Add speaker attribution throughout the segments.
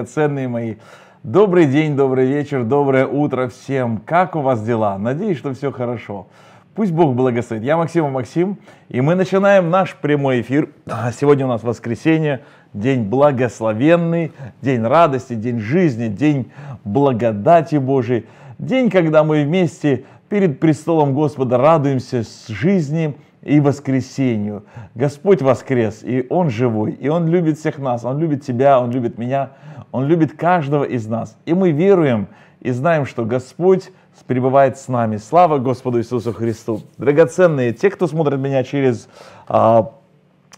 Speaker 1: драгоценные мои. Добрый день, добрый вечер, доброе утро всем. Как у вас дела? Надеюсь, что все хорошо. Пусть Бог благословит. Я Максим Максим, и мы начинаем наш прямой эфир. А, сегодня у нас воскресенье, день благословенный, день радости, день жизни, день благодати Божией. День, когда мы вместе перед престолом Господа радуемся с жизнью и воскресению. Господь воскрес, и Он живой, и Он любит всех нас, Он любит тебя, Он любит меня, Он любит каждого из нас. И мы веруем и знаем, что Господь пребывает с нами. Слава Господу Иисусу Христу. Драгоценные, те, кто смотрит меня через а,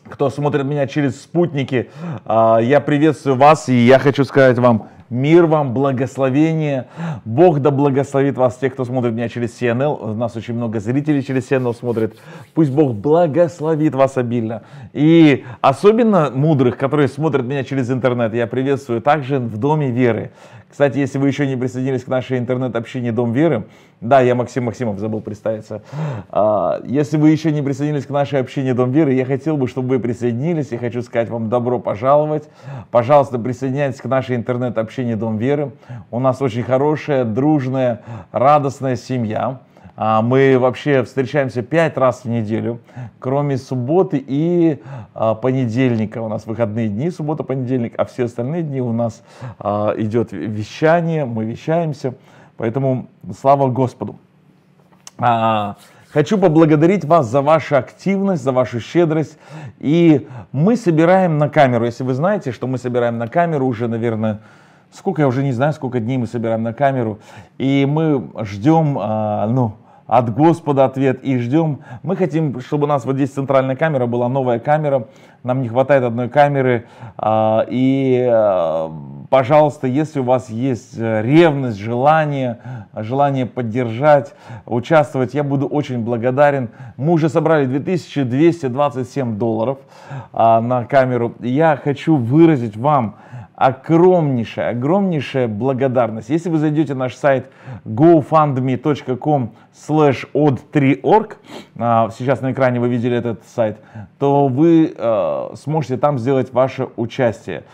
Speaker 1: кто смотрит меня через спутники, а, я приветствую вас, и я хочу сказать вам Мир вам, благословение. Бог да благословит вас, тех, кто смотрит меня через CNL. У нас очень много зрителей через CNL смотрит. Пусть Бог благословит вас обильно. И особенно мудрых, которые смотрят меня через интернет, я приветствую также в Доме Веры кстати, если вы еще не присоединились к нашей интернет-общине «Дом веры», да, я Максим Максимов, забыл представиться. А, если вы еще не присоединились к нашей общине «Дом веры», я хотел бы, чтобы вы присоединились. Я хочу сказать вам добро пожаловать. Пожалуйста, присоединяйтесь к нашей интернет-общине «Дом веры». У нас очень хорошая, дружная, радостная семья. А, мы вообще встречаемся пять раз в неделю, кроме субботы и а, понедельника. У нас выходные дни, суббота, понедельник, а все остальные дни у нас а, идет вещание, мы вещаемся. Поэтому слава Господу. Хочу поблагодарить вас за вашу активность, за вашу щедрость. И мы собираем на камеру, если вы знаете, что мы собираем на камеру уже, наверное, сколько, я уже не знаю, сколько дней мы собираем на камеру. И мы ждем, ну, от Господа ответ и ждем. Мы хотим, чтобы у нас вот здесь центральная камера была новая камера. Нам не хватает одной камеры. А, и, а, пожалуйста, если у вас есть э, ревность, желание, желание поддержать, участвовать, я буду очень благодарен. Мы уже собрали 2227 долларов а, на камеру. Я хочу выразить вам огромнейшая, огромнейшая благодарность. Если вы зайдете на наш сайт gofundme.com slash od3org, а, сейчас на экране вы видели этот сайт, то вы э, сможете там сделать ваше участие.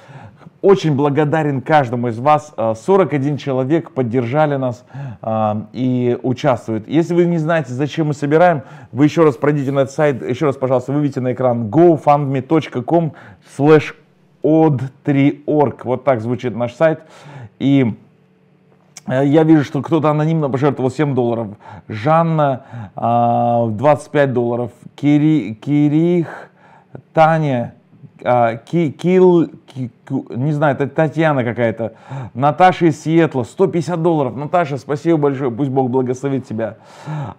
Speaker 1: Очень благодарен каждому из вас. 41 э, человек поддержали нас э, и участвуют. Если вы не знаете, зачем мы собираем, вы еще раз пройдите на этот сайт, еще раз, пожалуйста, выведите на экран gofundme.com slash od3.org. Вот так звучит наш сайт. И э, я вижу, что кто-то анонимно пожертвовал 7 долларов. Жанна 25 а, долларов. Кири, Кирих, Таня, а, Ки, Кил, Ки, не знаю, это Татьяна какая-то. Наташа из Сиэтла, 150 долларов. Наташа, спасибо большое, пусть Бог благословит тебя.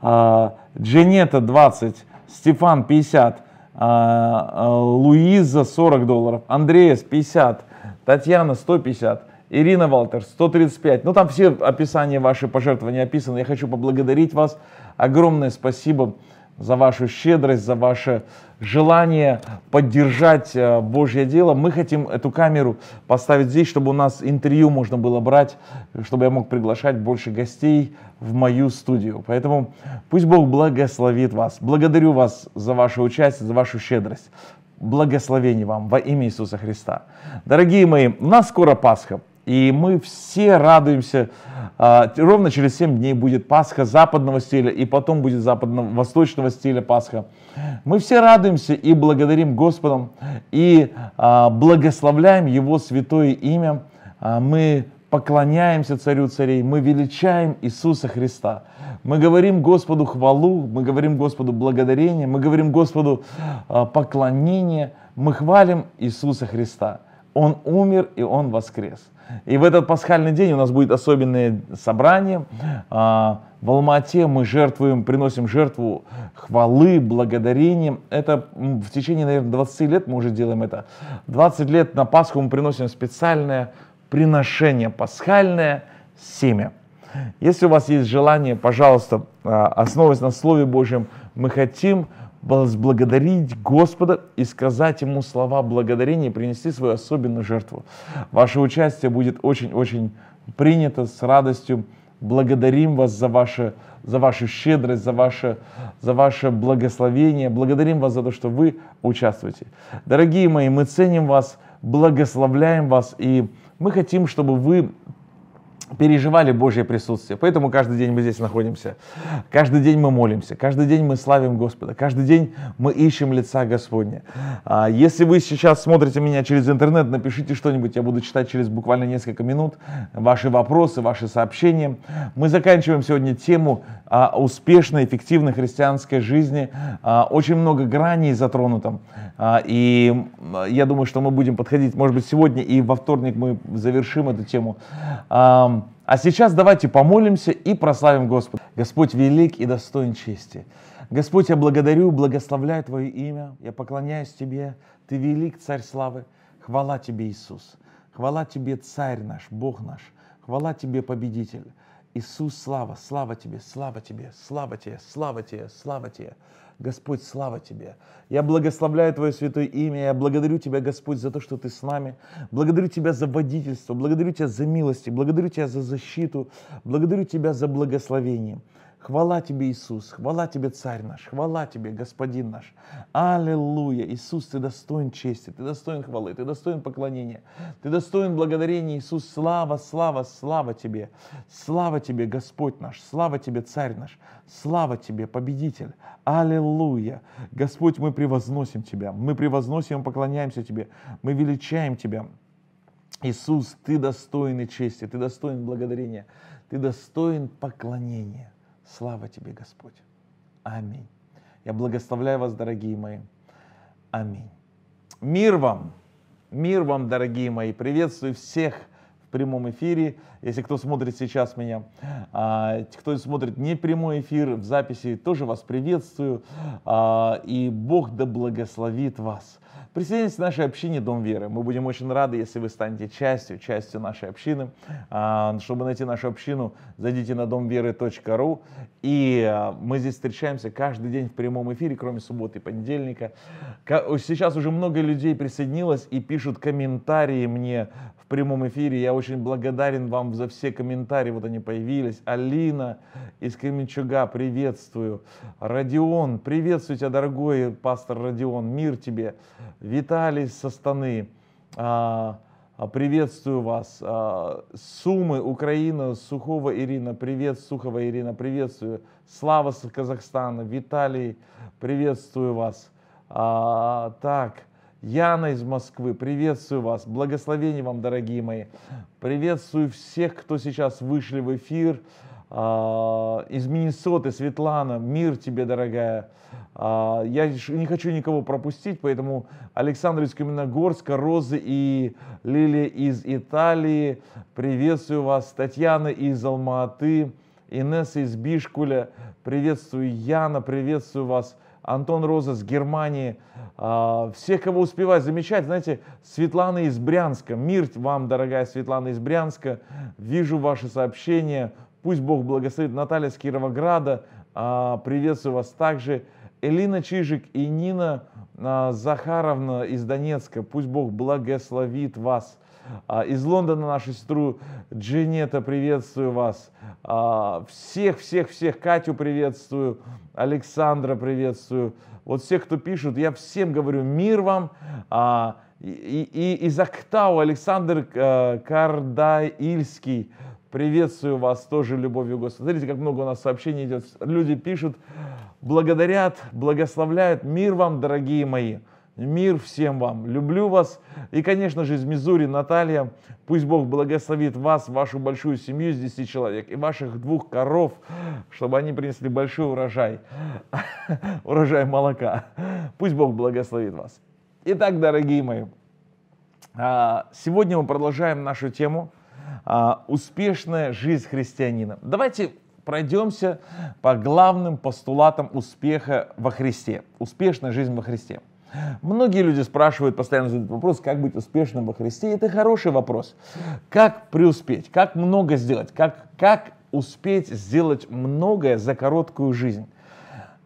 Speaker 1: А, Дженета 20, Стефан 50. А, а, Луиза 40 долларов, Андреас 50, Татьяна 150, Ирина Валтер 135. Ну там все описания ваши пожертвования описаны. Я хочу поблагодарить вас. Огромное спасибо за вашу щедрость, за ваше желание поддержать э, Божье дело. Мы хотим эту камеру поставить здесь, чтобы у нас интервью можно было брать, чтобы я мог приглашать больше гостей в мою студию. Поэтому пусть Бог благословит вас. Благодарю вас за ваше участие, за вашу щедрость. Благословений вам во имя Иисуса Христа. Дорогие мои, у нас скоро Пасха. И мы все радуемся. А, ровно через 7 дней будет Пасха западного стиля, и потом будет западно-восточного стиля Пасха. Мы все радуемся и благодарим Господа, и а, благословляем Его святое имя. А, мы поклоняемся Царю Царей, мы величаем Иисуса Христа. Мы говорим Господу хвалу, мы говорим Господу благодарение, мы говорим Господу поклонение, мы хвалим Иисуса Христа. Он умер и Он воскрес. И в этот пасхальный день у нас будет особенное собрание. А, в Алмате мы жертвуем, приносим жертву хвалы, благодарения. Это в течение, наверное, 20 лет мы уже делаем это. 20 лет на Пасху мы приносим специальное приношение, пасхальное семя. Если у вас есть желание, пожалуйста, а, основываясь на Слове Божьем, мы хотим возблагодарить Господа и сказать Ему слова благодарения и принести свою особенную жертву. Ваше участие будет очень-очень принято с радостью. Благодарим вас за, ваше, за вашу щедрость, за ваше, за ваше благословение. Благодарим вас за то, что вы участвуете. Дорогие мои, мы ценим вас, благословляем вас, и мы хотим, чтобы вы переживали Божье присутствие. Поэтому каждый день мы здесь находимся. Каждый день мы молимся. Каждый день мы славим Господа. Каждый день мы ищем лица Господня. А, если вы сейчас смотрите меня через интернет, напишите что-нибудь. Я буду читать через буквально несколько минут ваши вопросы, ваши сообщения. Мы заканчиваем сегодня тему а, успешной, эффективной христианской жизни. А, очень много граней затронуто. И я думаю, что мы будем подходить, может быть, сегодня и во вторник мы завершим эту тему. Um, а сейчас давайте помолимся и прославим Господа. Господь велик и достоин чести. Господь, я благодарю, благословляю Твое имя, я поклоняюсь Тебе. Ты велик, Царь славы. Хвала Тебе, Иисус. Хвала Тебе, Царь наш, Бог наш. Хвала Тебе, Победитель. Иисус, слава, слава Тебе, слава Тебе, слава Тебе, слава Тебе, слава Тебе. Господь, слава Тебе. Я благословляю Твое святое имя. Я благодарю Тебя, Господь, за то, что Ты с нами. Благодарю Тебя за водительство. Благодарю Тебя за милости. Благодарю Тебя за защиту. Благодарю Тебя за благословение. Хвала Тебе, Иисус, хвала Тебе, Царь наш, хвала Тебе, Господин наш. Аллилуйя! Иисус, Ты достоин чести, Ты достоин хвалы, Ты достоин поклонения, Ты достоин благодарения, Иисус. Слава, слава, слава Тебе! Слава Тебе, Господь наш, слава Тебе, Царь наш, слава Тебе, Победитель! Аллилуйя! Господь, мы превозносим Тебя, мы превозносим и поклоняемся Тебе, мы величаем Тебя. Иисус, Ты достоин и чести, Ты достоин благодарения, Ты достоин поклонения. Слава тебе, Господь. Аминь. Я благословляю вас, дорогие мои. Аминь. Мир вам! Мир вам, дорогие мои! Приветствую всех! прямом эфире, если кто смотрит сейчас меня. А, кто смотрит не прямой эфир в записи, тоже вас приветствую. А, и Бог да благословит вас. Присоединяйтесь к нашей общине Дом Веры. Мы будем очень рады, если вы станете частью, частью нашей общины. А, чтобы найти нашу общину, зайдите на домверы.ру. И а, мы здесь встречаемся каждый день в прямом эфире, кроме субботы и понедельника. Сейчас уже много людей присоединилось и пишут комментарии мне в прямом эфире. Я очень благодарен вам за все комментарии, вот они появились. Алина из Кременчуга, приветствую. Родион, приветствую тебя, дорогой пастор Родион, мир тебе. Виталий со Станы, а, а, приветствую вас. А, Сумы, Украина, Сухова Ирина, привет, Сухова Ирина, приветствую. Слава с Казахстана, Виталий, приветствую вас. Так, Яна из Москвы, приветствую вас, благословений вам, дорогие мои. Приветствую всех, кто сейчас вышли в эфир. А, из Миннесоты, Светлана, мир тебе, дорогая. А, я не хочу никого пропустить, поэтому Александр из Каменогорска, Розы и Лилия из Италии. Приветствую вас, Татьяна из Алматы, Инесса из Бишкуля. Приветствую, Яна, приветствую вас. Антон Роза с Германии. А, Всех, кого успеваю замечать, знаете, Светлана из Брянска. Мир вам, дорогая Светлана из Брянска. Вижу ваши сообщения. Пусть Бог благословит. Наталья с Кировограда. А, приветствую вас также. Элина Чижик и Нина а, Захаровна из Донецка. Пусть Бог благословит вас. А, из Лондона нашу сестру Джинета приветствую вас. А, всех, всех, всех. Катю приветствую. Александра приветствую. Вот всех, кто пишут, я всем говорю, мир вам. А, и, и из Актау Александр э, Кардаильский. Приветствую вас тоже любовью Господа. Смотрите, как много у нас сообщений идет. Люди пишут, благодарят, благословляют. Мир вам, дорогие мои. Мир всем вам. Люблю вас. И, конечно же, из Мизури Наталья. Пусть Бог благословит вас, вашу большую семью из 10 человек и ваших двух коров, чтобы они принесли большой урожай. Урожай молока. Пусть Бог благословит вас. Итак, дорогие мои, а, сегодня мы продолжаем нашу тему а, «Успешная жизнь христианина». Давайте пройдемся по главным постулатам успеха во Христе, успешная жизнь во Христе. Многие люди спрашивают, постоянно задают вопрос, как быть успешным во Христе. Это хороший вопрос. Как преуспеть? Как много сделать? Как, как успеть сделать многое за короткую жизнь?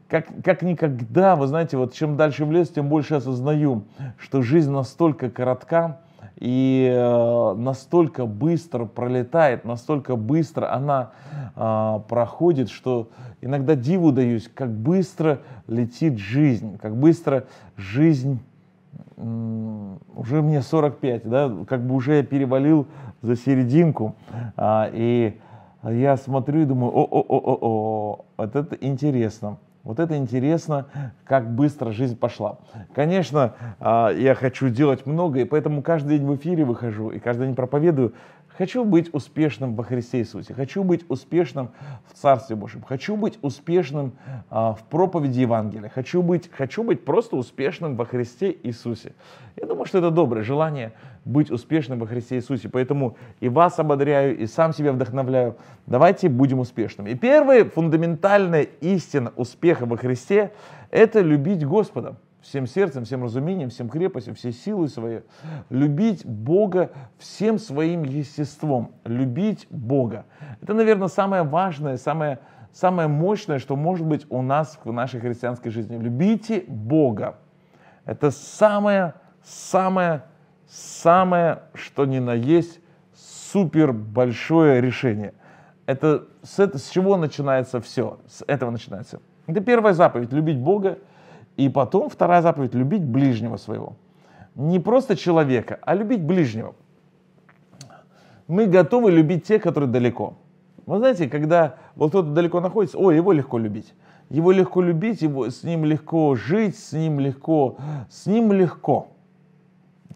Speaker 1: Как, как никогда, вы знаете, вот чем дальше в лес, тем больше осознаю, что жизнь настолько коротка, и э, настолько быстро пролетает, настолько быстро она э, проходит, что иногда диву даюсь, как быстро летит жизнь, как быстро жизнь уже мне 45, да, как бы уже я перевалил за серединку, а, и я смотрю и думаю, о-о-о-о, вот это интересно. Вот это интересно, как быстро жизнь пошла. Конечно, а, я хочу делать много, и поэтому каждый день в эфире выхожу и каждый день проповедую. Хочу быть успешным во Христе Иисусе, хочу быть успешным в Царстве Божьем, хочу быть успешным а, в проповеди Евангелия, хочу быть, хочу быть просто успешным во Христе Иисусе. Я думаю, что это доброе желание – быть успешным во Христе Иисусе. Поэтому и вас ободряю, и сам себя вдохновляю. Давайте будем успешными. И первая фундаментальная истина успеха во Христе – это любить Господа всем сердцем, всем разумением, всем крепостью, всей силой своей. Любить Бога всем своим естеством. Любить Бога. Это, наверное, самое важное, самое, самое мощное, что может быть у нас в нашей христианской жизни. Любите Бога. Это самое, самое самое, что ни на есть, супер большое решение. Это с, это, с чего начинается все? С этого начинается. Это первая заповедь — любить Бога. И потом вторая заповедь — любить ближнего своего. Не просто человека, а любить ближнего. Мы готовы любить тех, которые далеко. Вы знаете, когда вот кто-то далеко находится, о, его легко любить. Его легко любить, его, с ним легко жить, с ним легко, с ним легко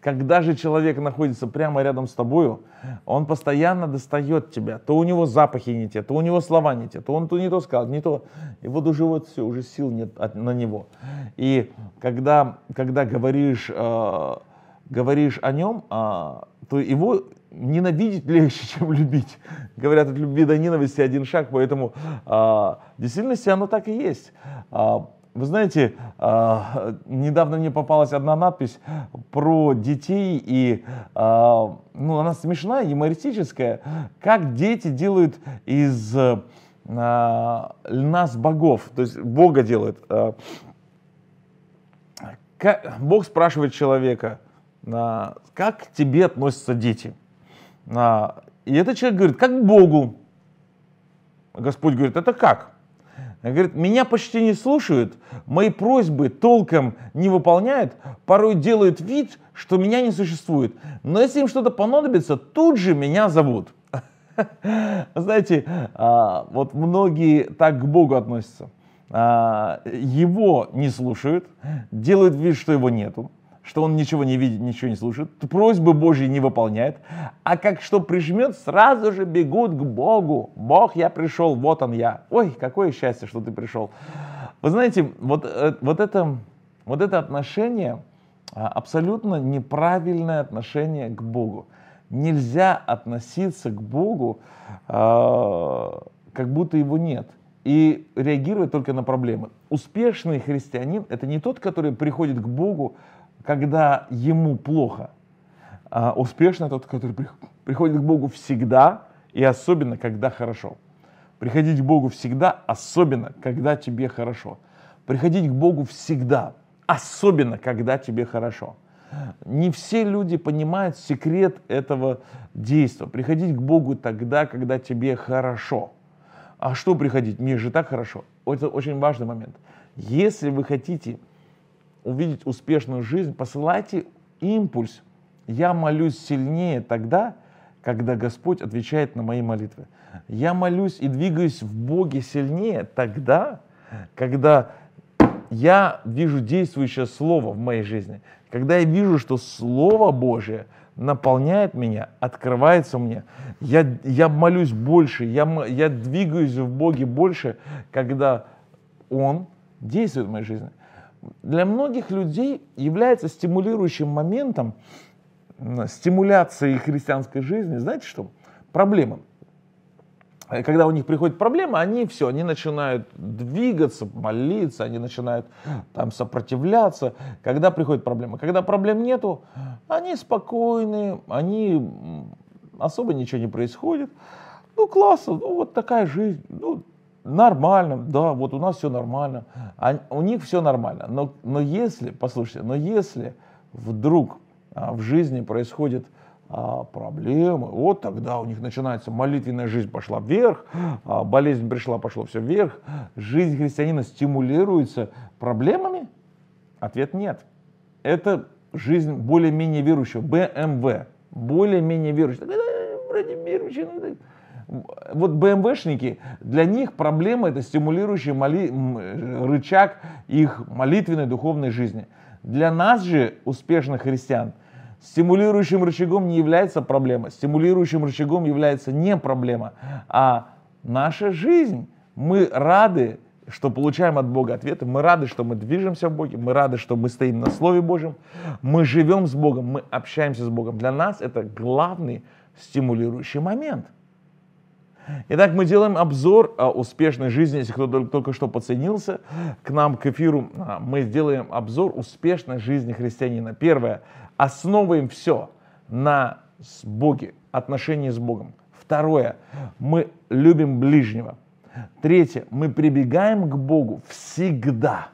Speaker 1: когда же человек находится прямо рядом с тобою, он постоянно достает тебя. То у него запахи не те, то у него слова не те, то он то не то сказал, не то. И вот уже вот все, уже сил нет от, на него. И когда, когда говоришь, э, говоришь о нем, э, а, то его ненавидеть легче, чем любить. Говорят, от любви до ненависти один шаг, поэтому э, а, в действительности оно так и есть. А, вы знаете, а, недавно мне попалась одна надпись про детей, и а, ну, она смешная, юмористическая, как дети делают из а, нас богов, то есть Бога делает. Бог спрашивает человека, как к тебе относятся дети? И этот человек говорит, как к Богу. Господь говорит, это как? Она говорит, меня почти не слушают, мои просьбы толком не выполняют, порой делают вид, что меня не существует. Но если им что-то понадобится, тут же меня зовут. Знаете, а, вот многие так к Богу относятся. А, его не слушают, делают вид, что его нету что он ничего не видит, ничего не слушает, просьбы Божьи не выполняет, а как что прижмет, сразу же бегут к Богу. Бог, я пришел, вот он я. Ой, какое счастье, что ты пришел. Вы знаете, вот, э, вот, это, вот это отношение, а, абсолютно неправильное отношение к Богу. Нельзя относиться к Богу, а, как будто его нет и реагировать только на проблемы. Успешный христианин — это не тот, который приходит к Богу когда ему плохо. А успешно тот, который приходит к Богу всегда и особенно, когда хорошо. Приходить к Богу всегда, особенно, когда тебе хорошо. Приходить к Богу всегда, особенно, когда тебе хорошо. Не все люди понимают секрет этого действия. Приходить к Богу тогда, когда тебе хорошо. А что приходить? Мне же так хорошо. Это очень важный момент. Если вы хотите увидеть успешную жизнь, посылайте импульс. Я молюсь сильнее тогда, когда Господь отвечает на мои молитвы. Я молюсь и двигаюсь в Боге сильнее тогда, когда я вижу действующее Слово в моей жизни, когда я вижу, что Слово Божье наполняет меня, открывается мне, я, я молюсь больше, я, я двигаюсь в Боге больше, когда Он действует в моей жизни для многих людей является стимулирующим моментом стимуляции христианской жизни. Знаете что? Проблема. Когда у них приходит проблема, они все, они начинают двигаться, молиться, они начинают там сопротивляться, когда приходит проблема. Когда проблем нету, они спокойны, они особо ничего не происходит. Ну, классно, ну, вот такая жизнь, ну, Нормально, да, вот у нас все нормально. А у них все нормально. Но, но если, послушайте, но если вдруг а, в жизни происходит а, проблемы, вот тогда у них начинается молитвенная жизнь пошла вверх, а, болезнь пришла, пошло все вверх, жизнь христианина стимулируется проблемами? Ответ нет. Это жизнь более-менее верующего, БМВ, более-менее верующего.
Speaker 2: Вроде верующий,
Speaker 1: ну, вот БМВшники, для них проблема это стимулирующий моли... рычаг их молитвенной духовной жизни. Для нас же, успешных христиан, стимулирующим рычагом не является проблема, стимулирующим рычагом является не проблема, а наша жизнь. Мы рады, что получаем от Бога ответы, мы рады, что мы движемся в Боге, мы рады, что мы стоим на Слове Божьем, мы живем с Богом, мы общаемся с Богом. Для нас это главный стимулирующий момент – Итак, мы делаем обзор а, успешной жизни, если кто только что подсоединился к нам, к эфиру, а, мы сделаем обзор успешной жизни христианина. Первое, основываем все на Боге, отношении с Богом. Второе, мы любим ближнего. Третье, мы прибегаем к Богу всегда.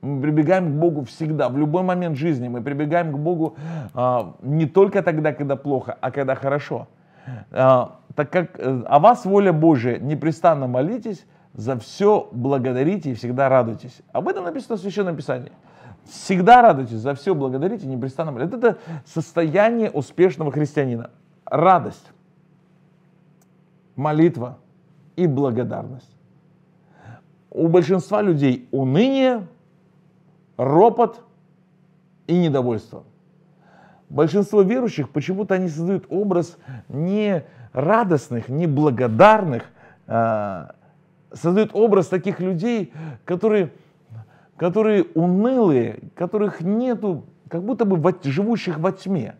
Speaker 1: Мы прибегаем к Богу всегда, в любой момент жизни. Мы прибегаем к Богу а, не только тогда, когда плохо, а когда хорошо. А, так как э, о вас воля Божия, непрестанно молитесь, за все благодарите и всегда радуйтесь. Об этом написано в Священном Писании. Всегда радуйтесь, за все благодарите, непрестанно молитесь. Это состояние успешного христианина. Радость, молитва и благодарность. У большинства людей уныние, ропот и недовольство. Большинство верующих почему-то они создают образ не радостных, неблагодарных, а, создают образ таких людей, которые, которые унылые, которых нету, как будто бы во, живущих во тьме.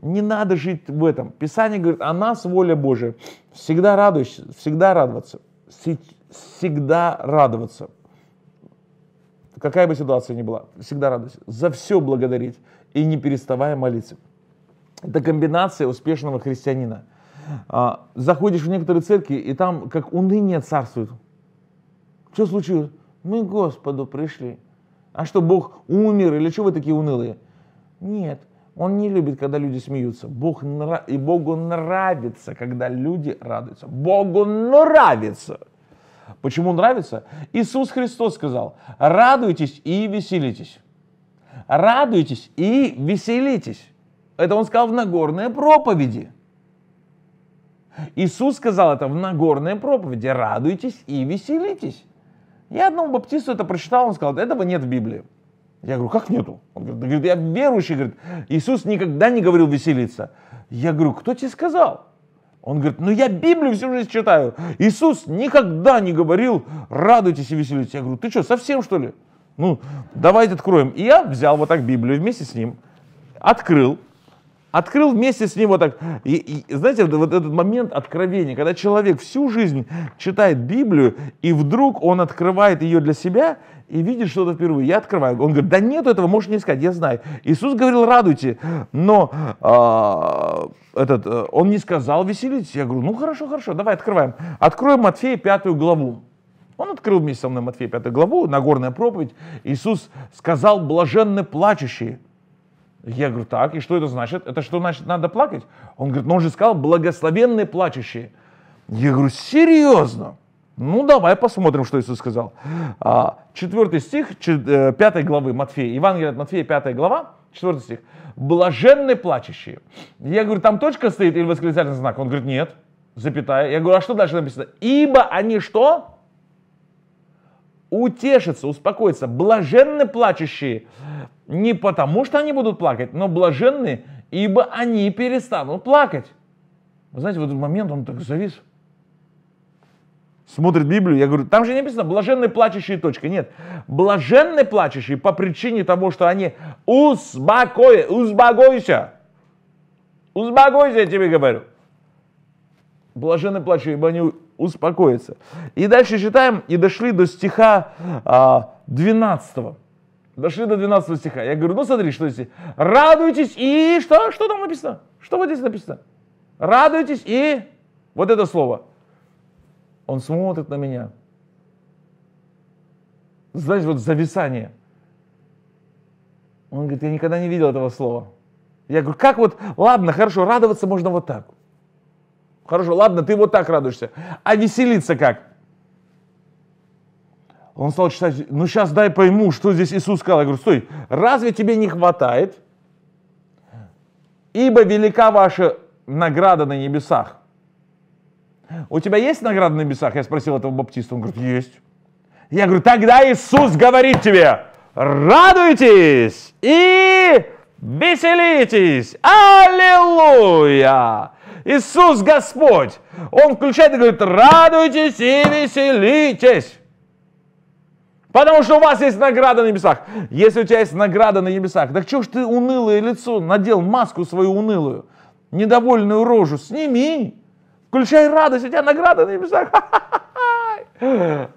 Speaker 1: Не надо жить в этом. Писание говорит, о «А нас воля Божия. Всегда радуйся, всегда радоваться. Всегда радоваться. Какая бы ситуация ни была, всегда радуйся. За все благодарить и не переставая молиться. Это комбинация успешного христианина. А, заходишь в некоторые церкви, и там как уныние царствует. Что случилось? Мы к Господу пришли. А что, Бог умер? Или что вы такие унылые? Нет, Он не любит, когда люди смеются. Бог нра... И Богу нравится, когда люди радуются. Богу нравится. Почему нравится? Иисус Христос сказал, радуйтесь и веселитесь. Радуйтесь и веселитесь. Это Он сказал в Нагорной проповеди. Иисус сказал это в Нагорной проповеди. Радуйтесь и веселитесь. Я одному баптисту это прочитал, он сказал, этого нет в Библии. Я говорю, как нету? Он говорит, я верующий, говорит, Иисус никогда не говорил веселиться. Я говорю, кто тебе сказал? Он говорит, ну я Библию всю жизнь читаю. Иисус никогда не говорил, радуйтесь и веселитесь. Я говорю, ты что, совсем что ли? Ну, давайте откроем. И я взял вот так Библию вместе с ним, открыл, открыл вместе с ним вот так. И, и, знаете, вот этот момент откровения, когда человек всю жизнь читает Библию, и вдруг он открывает ее для себя и видит что-то впервые. Я открываю. Он говорит, да нет этого, можешь не искать, я знаю. Иисус говорил, радуйте, но э, этот, э, он не сказал, веселитесь. Я говорю, ну хорошо, хорошо, давай открываем. Откроем Матфея пятую главу. Он открыл вместе со мной Матфея пятую главу, Нагорная проповедь. Иисус сказал, блаженны плачущие – я говорю, так, и что это значит? Это что значит, надо плакать? Он говорит, ну он же сказал, благословенные плачущие. Я говорю, серьезно? Ну, давай посмотрим, что Иисус сказал. А, четвертый стих, э, пятой главы Матфея, Евангелие от Матфея, пятая глава, четвертый стих. Блаженные плачущие. Я говорю, там точка стоит или восклицательный знак? Он говорит, нет, запятая. Я говорю, а что дальше написано? Ибо они что? Утешатся, успокоятся. Блаженные плачущие, не потому, что они будут плакать, но блаженны, ибо они перестанут плакать. Вы знаете, в этот момент он так завис. Смотрит Библию, я говорю, там же не написано блаженные плачущие, точка. Нет, блаженные плачущие по причине того, что они успокоя, узбагойся. Узбагойся, я тебе говорю. Блаженные плачущие, ибо они успокоятся. И дальше читаем, и дошли до стиха а, 12. Дошли до 12 стиха. Я говорю, ну смотри, что здесь. Радуйтесь и... Что? Что там написано? Что вот здесь написано? Радуйтесь и... Вот это слово. Он смотрит на меня. Знаете, вот зависание. Он говорит, я никогда не видел этого слова. Я говорю, как вот, ладно, хорошо, радоваться можно вот так. Хорошо, ладно, ты вот так радуешься. А веселиться как? Он стал читать, ну сейчас дай пойму, что здесь Иисус сказал. Я говорю, стой, разве тебе не хватает? Ибо велика ваша награда на небесах. У тебя есть награда на небесах? Я спросил этого баптиста, он говорит, есть. Я говорю, тогда Иисус говорит тебе, радуйтесь и веселитесь. Аллилуйя! Иисус Господь, Он включает и говорит, радуйтесь и веселитесь. Потому что у вас есть награда на небесах. Если у тебя есть награда на небесах, так чего ж ты унылое лицо надел, маску свою унылую, недовольную рожу, сними. Включай радость, у тебя награда на небесах.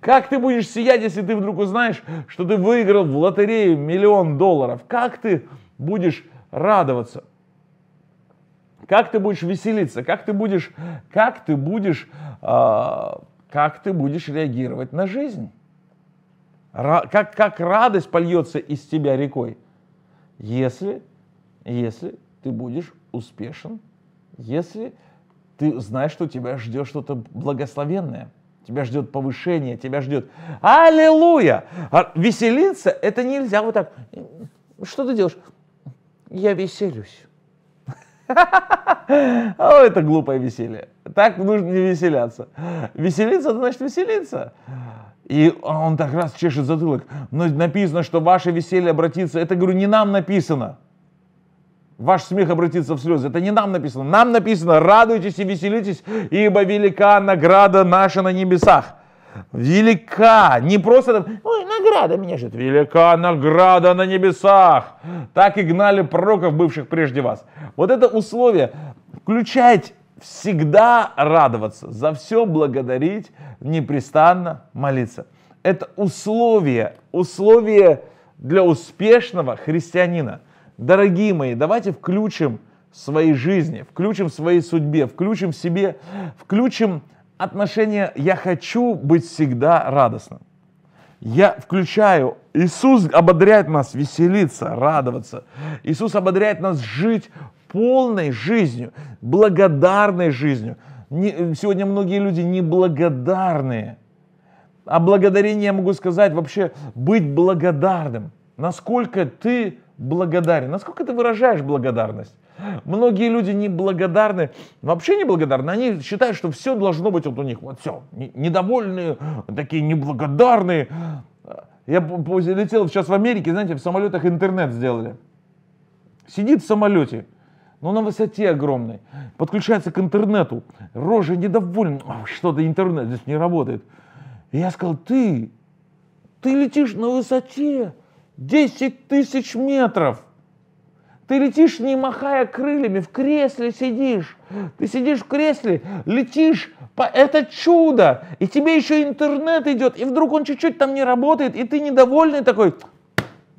Speaker 1: Как ты будешь сиять, если ты вдруг узнаешь, что ты выиграл в лотерею миллион долларов? Как ты будешь радоваться? Как ты будешь веселиться? Как ты будешь, как ты будешь, э, как ты будешь реагировать на жизнь? как, как радость польется из тебя рекой, если, если ты будешь успешен, если ты знаешь, что тебя ждет что-то благословенное, тебя ждет повышение, тебя ждет Аллилуйя! А веселиться это нельзя вот так. Что ты делаешь? Я веселюсь. О, это глупое веселье. Так нужно не веселяться. Веселиться, значит веселиться. И он так раз чешет затылок. Но написано, что ваше веселье обратится. Это, говорю, не нам написано. Ваш смех обратится в слезы. Это не нам написано. Нам написано, радуйтесь и веселитесь, ибо велика награда наша на небесах. Велика. Не просто там, ой, награда меня ждет. Велика награда на небесах. Так и гнали пророков, бывших прежде вас. Вот это условие. Включать всегда радоваться, за все благодарить, непрестанно молиться. Это условие, условие для успешного христианина. Дорогие мои, давайте включим в своей жизни, включим в своей судьбе, включим в себе, включим отношение «я хочу быть всегда радостным». Я включаю, Иисус ободряет нас веселиться, радоваться. Иисус ободряет нас жить полной жизнью, благодарной жизнью. Не, сегодня многие люди неблагодарные. А благодарение я могу сказать вообще быть благодарным. Насколько ты благодарен, насколько ты выражаешь благодарность. Многие люди неблагодарны, вообще неблагодарны, они считают, что все должно быть вот у них, вот все, недовольные, такие неблагодарные. Я летел сейчас в Америке, знаете, в самолетах интернет сделали. Сидит в самолете, но на высоте огромной, подключается к интернету, рожа недовольна, что-то интернет здесь не работает. И я сказал, ты, ты летишь на высоте 10 тысяч метров. Ты летишь, не махая крыльями, в кресле сидишь. Ты сидишь в кресле, летишь, по... это чудо. И тебе еще интернет идет, и вдруг он чуть-чуть там не работает, и ты недовольный такой,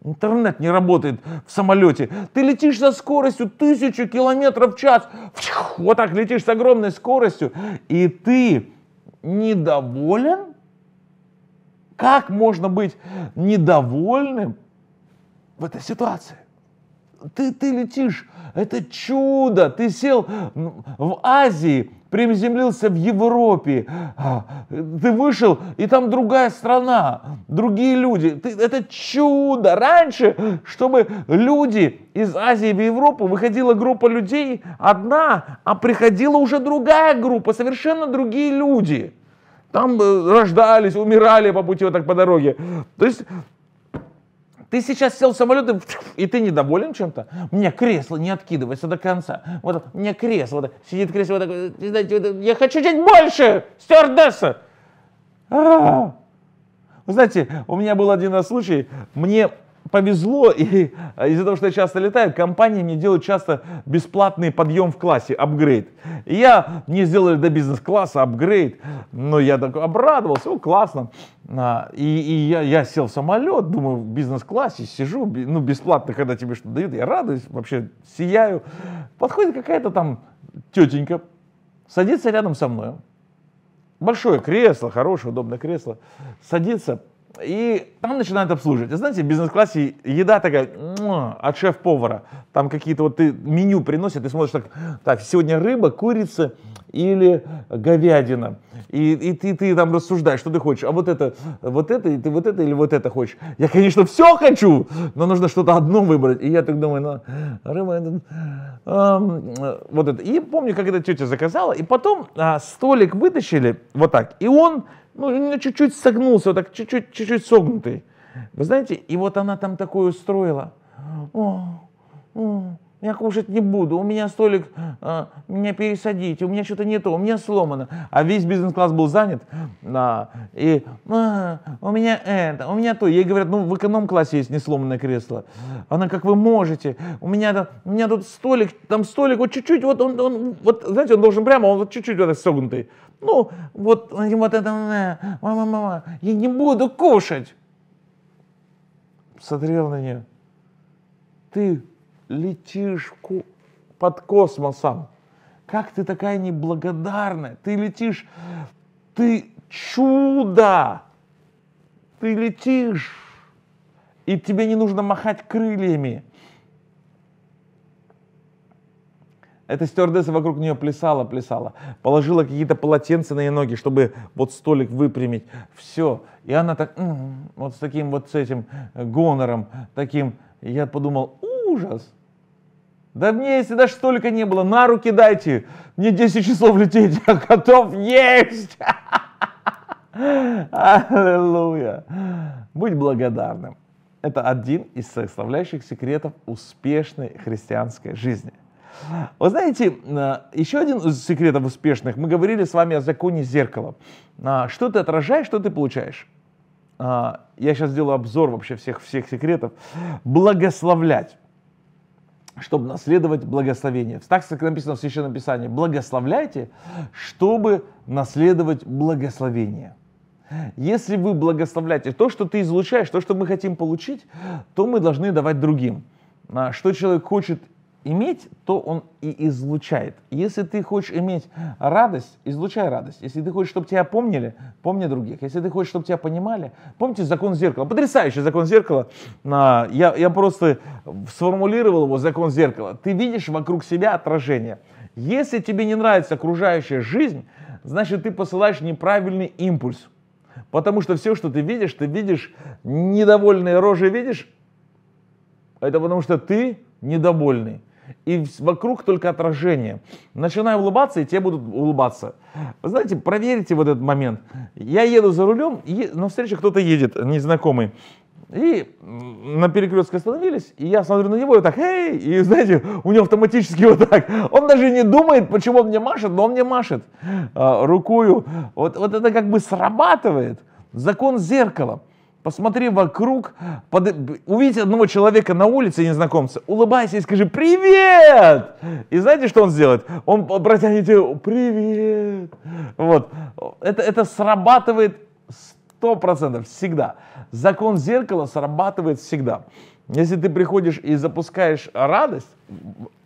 Speaker 1: Интернет не работает в самолете. Ты летишь со скоростью тысячу километров в час. вот так летишь с огромной скоростью. И ты недоволен? Как можно быть недовольным в этой ситуации? ты, ты летишь, это чудо, ты сел в Азии, приземлился в Европе, а, ты вышел, и там другая страна, другие люди. Ты, это чудо! Раньше, чтобы люди из Азии в Европу, выходила группа людей одна, а приходила уже другая группа, совершенно другие люди. Там э, рождались, умирали по пути вот так по дороге. То есть ты сейчас сел в самолет, и, ты недоволен чем-то? Мне кресло не откидывается до конца. Вот мне кресло, вот, сидит кресло, вот такое, знаете, я хочу чуть больше, стюардесса. А-а-а. Вы знаете, у меня был один случай, мне повезло, и э, из-за того, что я часто летаю, компании мне делают часто бесплатный подъем в классе, апгрейд. И я, мне сделали до бизнес-класса апгрейд, но я так обрадовался, о, классно. А, и и я, я сел в самолет, думаю, в бизнес-классе сижу, ну, бесплатно, когда тебе что-то дают, я радуюсь, вообще сияю. Подходит какая-то там тетенька, садится рядом со мной, большое кресло, хорошее, удобное кресло, садится, и там начинают обслуживать. И знаете, в бизнес-классе еда такая от шеф-повара. Там какие-то вот ты меню приносят, ты смотришь так, так, сегодня рыба, курица или говядина. И, и ты, ты там рассуждаешь, что ты хочешь. А вот это, вот это, и ты вот это или вот это хочешь. Я, конечно, все хочу, но нужно что-то одно выбрать. И я так думаю, ну, рыба, это, э, вот это. И помню, как эта тетя заказала. И потом а, столик вытащили вот так. И он ну, чуть-чуть согнулся, вот так чуть-чуть, чуть-чуть согнутый. Вы знаете, и вот она там такое устроила. О, о, я кушать не буду, у меня столик, а, меня пересадить, у меня что-то не то, у меня сломано. А весь бизнес-класс был занят, а, и а, у меня это, у меня то. Ей говорят, ну в эконом-классе есть несломанное кресло. Она, как вы можете, у меня, у меня тут столик, там столик, вот чуть-чуть, вот он, он, вот, знаете, он должен прямо, он вот чуть-чуть вот согнутый. Ну, вот, вот это, мама, мама, я не буду кушать. Смотрел на нее. Ты летишь под космосом. Как ты такая неблагодарная? Ты летишь, ты чудо! Ты летишь, и тебе не нужно махать крыльями. Эта стюардесса вокруг нее плясала, плясала. Положила какие-то полотенца на ее ноги, чтобы вот столик выпрямить. Все. И она так, вот с таким вот с этим э, гонором, таким. я подумал, ужас. Да мне, если даже столика не было, на руки дайте. Мне 10 часов лететь, я готов есть. Аллилуйя. Будь благодарным. Это один из составляющих секретов успешной христианской жизни – вы знаете, э, еще один из секретов успешных, мы говорили с вами о законе зеркала. А, что ты отражаешь, что ты получаешь. А, я сейчас сделаю обзор вообще всех, всех секретов. Благословлять чтобы наследовать благословение. Так как написано в Священном Писании, благословляйте, чтобы наследовать благословение. Если вы благословляете то, что ты излучаешь, то, что мы хотим получить, то мы должны давать другим. А, что человек хочет иметь, то он и излучает. Если ты хочешь иметь радость, излучай радость. Если ты хочешь, чтобы тебя помнили, помни других. Если ты хочешь, чтобы тебя понимали, помните закон зеркала. Потрясающий закон зеркала. А, я, я просто сформулировал его, закон зеркала. Ты видишь вокруг себя отражение. Если тебе не нравится окружающая жизнь, значит ты посылаешь неправильный импульс. Потому что все, что ты видишь, ты видишь недовольные рожи, видишь, это потому что ты недовольный и вокруг только отражение. Начинаю улыбаться, и те будут улыбаться. Вы знаете, проверите вот этот момент. Я еду за рулем, и навстречу кто-то едет, незнакомый. И на перекрестке остановились, и я смотрю на него, и так, эй, и знаете, у него автоматически вот так. Он даже не думает, почему он мне машет, но он мне машет э, а, рукою. Вот, вот это как бы срабатывает. Закон зеркала посмотри вокруг, под... увидите одного человека на улице, незнакомца, улыбайся и скажи «Привет!» И знаете, что он сделает? Он протянет тебе «Привет!» Вот. Это, это срабатывает сто процентов всегда. Закон зеркала срабатывает всегда. Если ты приходишь и запускаешь радость,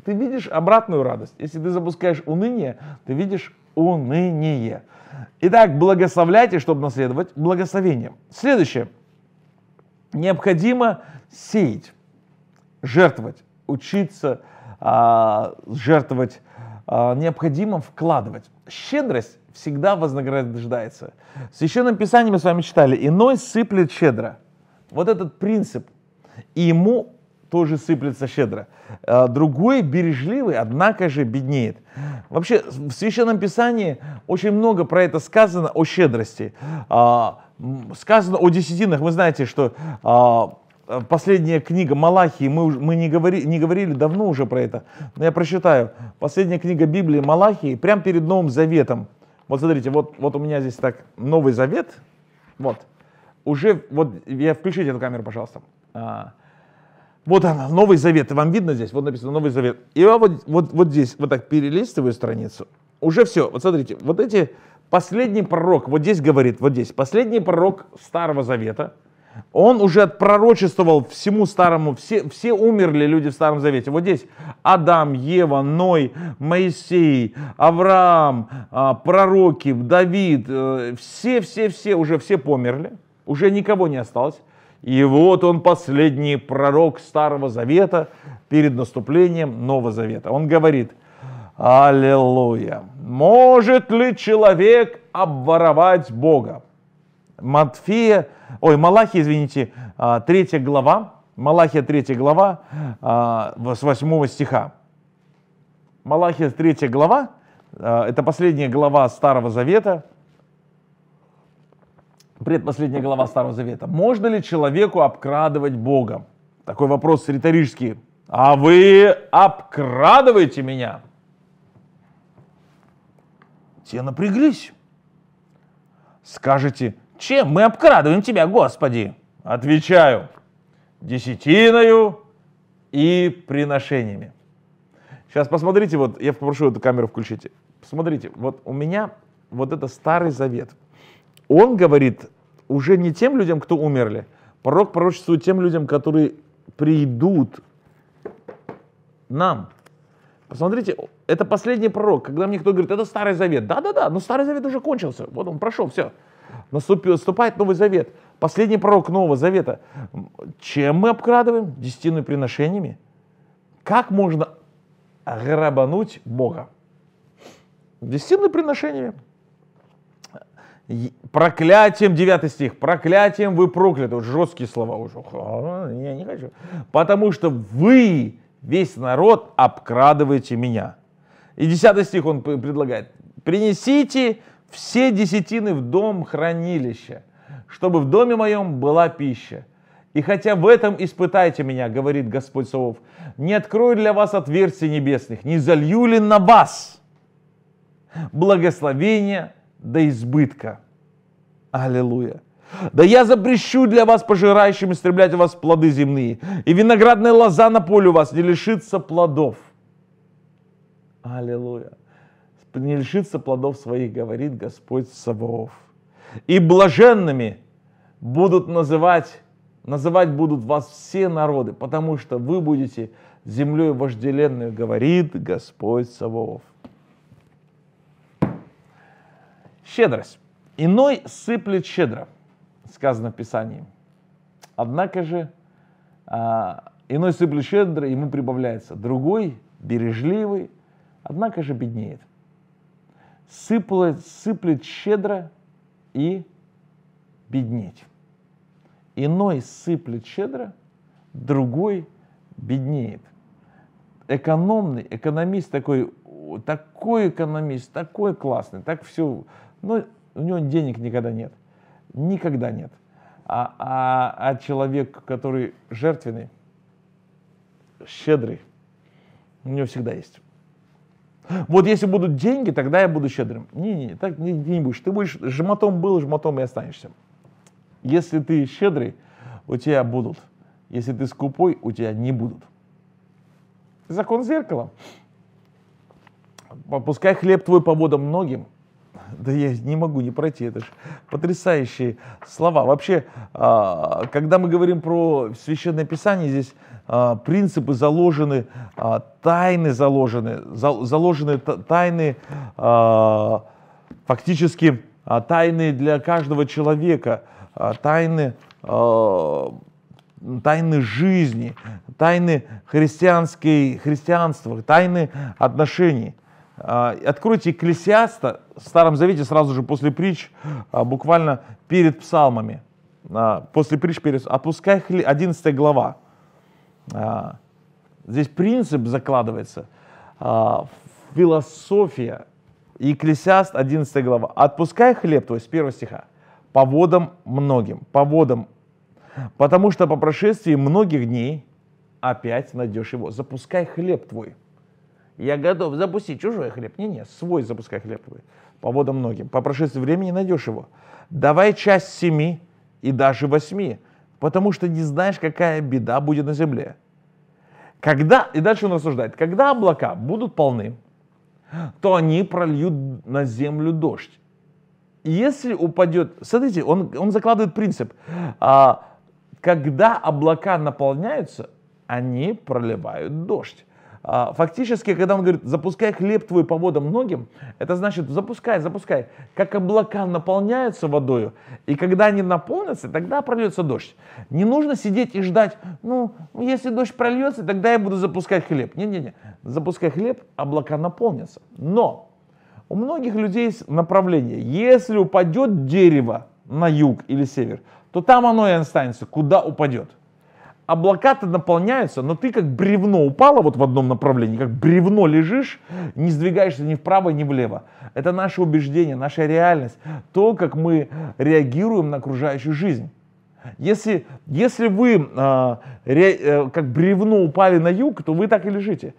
Speaker 1: ты видишь обратную радость. Если ты запускаешь уныние, ты видишь уныние. Итак, благословляйте, чтобы наследовать благословением. Следующее – необходимо сеять, жертвовать, учиться а, жертвовать, а, необходимо вкладывать. Щедрость всегда вознаграждается. В Священном Писании мы с вами читали, иной сыплет щедро. Вот этот принцип. И ему тоже сыплется щедро. А, другой бережливый, однако же беднеет. Вообще в Священном Писании очень много про это сказано о щедрости. А, Сказано о десятинах, вы знаете, что а, э, последняя книга Малахии, мы, мы не, говори, не говорили давно уже про это, но я прочитаю. Последняя книга Библии Малахии, прямо перед Новым Заветом. Вот смотрите, вот, вот у меня здесь так Новый Завет, вот. Уже, вот, я включите эту камеру, пожалуйста. А, вот она, Новый Завет, вам видно здесь? Вот написано Новый Завет. И вот, вот, вот здесь, вот так перелистываю страницу, уже все. Вот смотрите, вот эти Последний пророк, вот здесь говорит, вот здесь, последний пророк Старого Завета, он уже пророчествовал всему старому, все, все умерли люди в Старом Завете. Вот здесь Адам, Ева, Ной, Моисей, Авраам, а, пророки, Давид, все-все-все э, уже все померли, уже никого не осталось. И вот он последний пророк Старого Завета перед наступлением Нового Завета. Он говорит – Аллилуйя. Может ли человек обворовать Бога? Матфея, ой, Малахия, извините, 3 а, глава, Малахия 3 глава а, с 8 стиха. Малахия 3 глава, а, это последняя глава Старого Завета, предпоследняя глава Старого Завета. Можно ли человеку обкрадывать Бога? Такой вопрос риторический. А вы обкрадываете меня? Те напряглись. Скажете, чем мы обкрадываем тебя, Господи? Отвечаю, десятиною и приношениями. Сейчас посмотрите, вот я попрошу эту камеру включить. Посмотрите, вот у меня вот это Старый Завет. Он говорит уже не тем людям, кто умерли. Пророк пророчествует тем людям, которые придут нам. Посмотрите, это последний пророк. Когда мне кто говорит, это Старый Завет. Да-да-да, но Старый Завет уже кончился. Вот он прошел, все. Наступил, наступает Новый Завет. Последний пророк Нового Завета. Чем мы обкрадываем? Десятину приношениями. Как можно грабануть Бога? Десятину приношениями. Проклятием, 9 стих, проклятием вы прокляты. Вот жесткие слова уже. Я не хочу. Потому что вы весь народ обкрадываете меня. И 10 стих он предлагает. Принесите все десятины в дом хранилища, чтобы в доме моем была пища. И хотя в этом испытайте меня, говорит Господь Савов, не открою для вас отверстий небесных, не залью ли на вас благословение до избытка. Аллилуйя. Да я запрещу для вас пожирающим истреблять у вас плоды земные, и виноградная лоза на поле у вас не лишится плодов. Аллилуйя. Не лишится плодов своих, говорит Господь Саваоф. И блаженными будут называть, называть будут вас все народы, потому что вы будете землей вожделенную, говорит Господь Саваоф. Щедрость. Иной сыплет щедро – сказано в Писании. Однако же, а, иной сыплет щедро, ему прибавляется, другой бережливый, однако же беднеет. Сыплет, сыплет щедро и беднеть. Иной сыплет щедро, другой беднеет. Экономный, экономист такой, такой экономист, такой классный, так все, но ну, у него денег никогда нет. Никогда нет. А, а, а человек, который жертвенный, щедрый, у него всегда есть. Вот если будут деньги, тогда я буду щедрым. Не-не, так не, не будешь. Ты будешь жмотом был, жмотом и останешься. Если ты щедрый, у тебя будут. Если ты скупой, у тебя не будут. Закон зеркала. Попускай хлеб твой по водам многим, да я не могу не пройти, это же потрясающие слова. Вообще, а, когда мы говорим про Священное Писание, здесь а, принципы заложены, а, тайны заложены, заложены тайны, фактически тайны для каждого человека, тайны тайны жизни, тайны христианской, христианства, тайны отношений – а, откройте Экклесиаста, в Старом Завете сразу же после притч, а, буквально перед псалмами. А, после притч перед... Отпускай хлеб, 11 глава. Здесь принцип закладывается, философия. Екклесиаст, 11 глава. «Отпускай хлеб твой» с первого стиха по водам многим, по водам, потому что по прошествии многих дней опять найдешь его. Запускай хлеб твой – я готов запустить чужой хлеб. Не, не, свой запускай хлеб твой. По водам многим. По прошествии времени найдешь его. Давай часть семи и даже восьми, потому что не знаешь, какая беда будет на земле. Когда, и дальше он рассуждает, когда облака будут полны, то они прольют на землю дождь. Если упадет, смотрите, он, он закладывает принцип, а, когда облака наполняются, они проливают дождь. А, фактически, когда он говорит, запускай хлеб твой по водам многим, это значит, запускай, запускай. Как облака наполняются водою, и когда они наполнятся, тогда прольется дождь. Не нужно сидеть и ждать, ну, если дождь прольется, тогда я буду запускать хлеб. Не-не-не, запускай хлеб, облака наполнятся. Но у многих людей есть направление. Если упадет дерево на юг или север, то там оно и останется, куда упадет облака-то наполняются, но ты как бревно упало вот в одном направлении, как бревно лежишь, не сдвигаешься ни вправо, ни влево. Это наше убеждение, наша реальность, то, как мы реагируем на окружающую жизнь. Если, если вы э, ре, э, как бревно упали на юг, то вы так и лежите.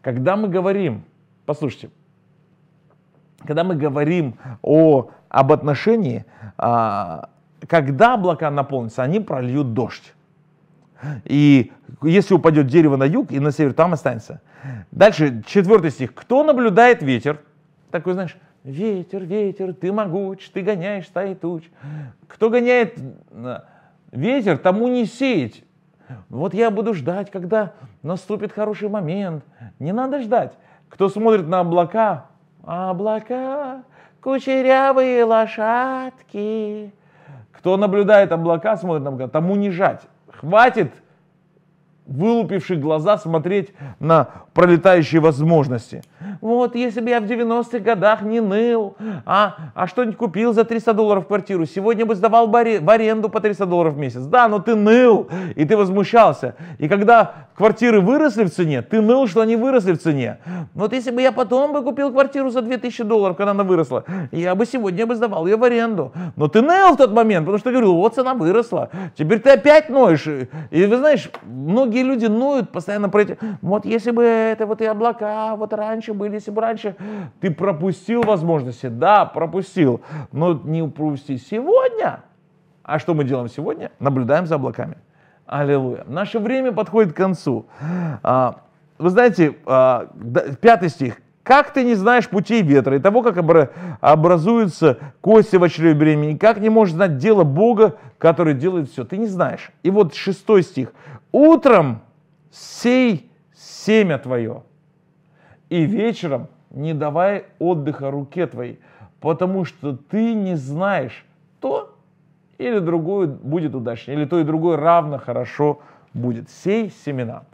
Speaker 1: Когда мы говорим, послушайте, когда мы говорим о, об отношении, э, когда облака наполнятся, они прольют дождь. И если упадет дерево на юг и на север, там останется. Дальше, четвертый стих. Кто наблюдает ветер? Такой, знаешь, ветер, ветер, ты могуч, ты гоняешь стаи туч. Кто гоняет э, ветер, тому не сеять. Вот я буду ждать, когда наступит хороший момент. Не надо ждать. Кто смотрит на облака, облака, кучерявые лошадки. Кто наблюдает облака, смотрит на облака, тому не жать. Хватит вылупивших глаза смотреть на пролетающие возможности. Вот, если бы я в 90-х годах не ныл, а, а что-нибудь купил за 300 долларов квартиру, сегодня бы сдавал в аренду по 300 долларов в месяц. Да, но ты ныл, и ты возмущался. И когда квартиры выросли в цене, ты ныл, что они выросли в цене. Вот если бы я потом бы купил квартиру за 2000 долларов, когда она выросла, я бы сегодня бы сдавал ее в аренду. Но ты ныл в тот момент, потому что говорил, вот цена выросла. Теперь ты опять ноешь. И вы знаешь, многие люди ноют постоянно про эти... Вот если бы это вот и облака, вот раньше раньше были, если бы раньше. Ты пропустил возможности? Да, пропустил. Но не упусти сегодня. А что мы делаем сегодня? Наблюдаем за облаками. Аллилуйя. Наше время подходит к концу. А, вы знаете, а, пятый стих. Как ты не знаешь путей ветра и того, как образуются кости в очреве времени? Как не можешь знать дело Бога, который делает все? Ты не знаешь. И вот шестой стих. Утром сей семя твое. И вечером не давай отдыха руке твоей, потому что ты не знаешь, то или другое будет удачнее, или то и другое равно хорошо будет. Сей семена.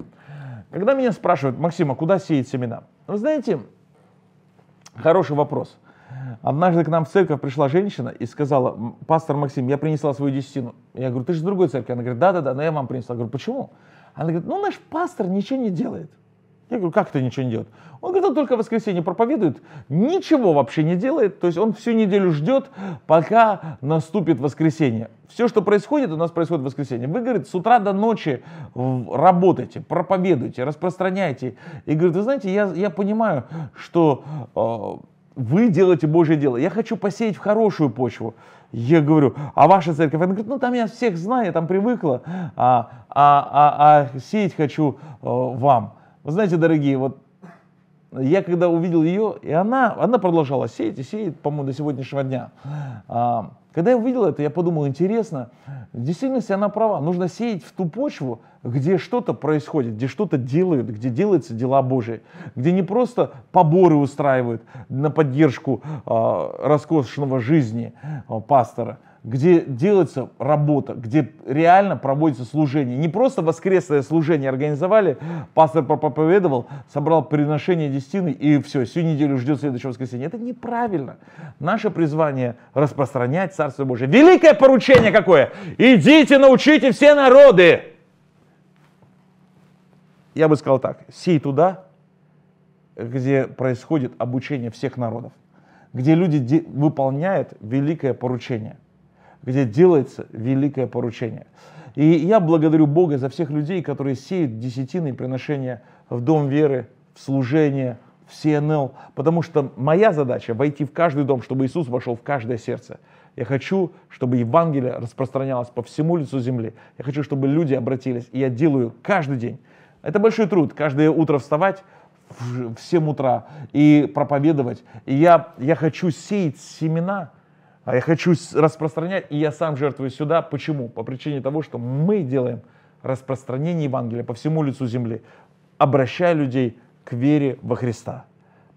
Speaker 1: Когда меня спрашивают, Максима, куда сеять семена? Вы знаете, хороший вопрос. Однажды к нам в церковь пришла женщина и сказала, пастор Максим, я принесла свою десятину. Я говорю, ты же с другой церкви. Она говорит, да-да-да, но я вам принесла. Я говорю, почему? Она говорит, ну наш пастор ничего не делает. Я говорю, как это ничего не делает? Он говорит, он только в воскресенье проповедует, ничего вообще не делает, то есть он всю неделю ждет, пока наступит воскресенье. Все, что происходит, у нас происходит в воскресенье. Вы, говорит, с утра до ночи работаете, проповедуете, распространяете. И говорит, вы знаете, я, я понимаю, что э, вы делаете Божье дело. Я хочу посеять в хорошую почву. Я говорю, а ваша церковь? Она говорит, ну там я всех знаю, я там привыкла, а, а, а, а сеять хочу э, вам. Вы знаете, дорогие, вот я когда увидел ее, и она, она продолжала сеять и сеет, по-моему, до сегодняшнего дня. А, когда я увидел это, я подумал, интересно, в действительности она права. Нужно сеять в ту почву, где что-то происходит, где что-то делают, где делаются дела Божии, где не просто поборы устраивают на поддержку а, роскошного жизни а, пастора, где делается работа, где реально проводится служение. Не просто воскресное служение организовали, пастор проповедовал, собрал приношение десятины и все, всю неделю ждет следующего воскресенья. Это неправильно. Наше призвание распространять Царство Божие. Великое поручение какое? Идите, научите все народы. Я бы сказал так, сей туда, где происходит обучение всех народов, где люди выполняют великое поручение – где делается великое поручение. И я благодарю Бога за всех людей, которые сеют десятины приношения в Дом веры, в служение, в CNL, потому что моя задача войти в каждый дом, чтобы Иисус вошел в каждое сердце. Я хочу, чтобы Евангелие распространялось по всему лицу земли. Я хочу, чтобы люди обратились, и я делаю каждый день. Это большой труд, каждое утро вставать, в 7 утра и проповедовать. И я, я хочу сеять семена а я хочу распространять, и я сам жертвую сюда. Почему? По причине того, что мы делаем распространение Евангелия по всему лицу земли, обращая людей к вере во Христа.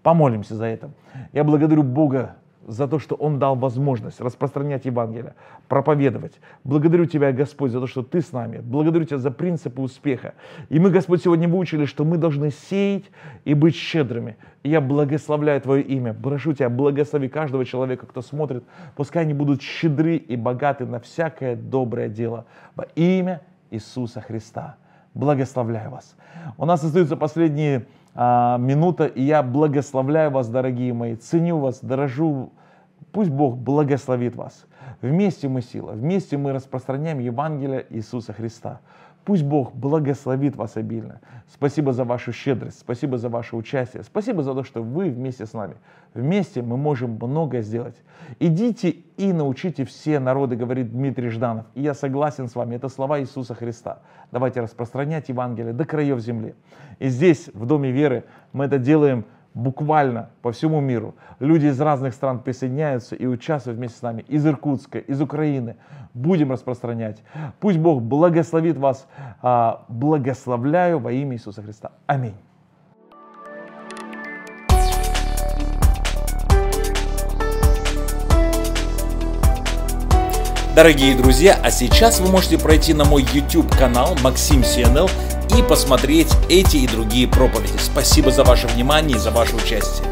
Speaker 1: Помолимся за это. Я благодарю Бога за то, что Он дал возможность распространять Евангелие, проповедовать. Благодарю Тебя, Господь, за то, что Ты с нами. Благодарю Тебя за принципы успеха. И мы, Господь, сегодня выучили, что мы должны сеять и быть щедрыми. И я благословляю Твое имя. Прошу Тебя, благослови каждого человека, кто смотрит. Пускай они будут щедры и богаты на всякое доброе дело. Во имя Иисуса Христа. Благословляю вас. У нас остаются последние а, минута, и я благословляю вас, дорогие мои, ценю вас, дорожу. Пусть Бог благословит вас. Вместе мы сила, вместе мы распространяем Евангелие Иисуса Христа. Пусть Бог благословит вас обильно. Спасибо за вашу щедрость, спасибо за ваше участие, спасибо за то, что вы вместе с нами. Вместе мы можем многое сделать. Идите и научите все народы, говорит Дмитрий Жданов. И я согласен с вами, это слова Иисуса Христа. Давайте распространять Евангелие до краев земли. И здесь, в Доме веры, мы это делаем – буквально по всему миру. Люди из разных стран присоединяются и участвуют вместе с нами. Из Иркутска, из Украины. Будем распространять. Пусть Бог благословит вас. А, благословляю во имя Иисуса Христа. Аминь. Дорогие друзья, а сейчас вы можете пройти на мой YouTube канал Максим Сенел и посмотреть эти и другие проповеди. Спасибо за ваше внимание и за ваше участие.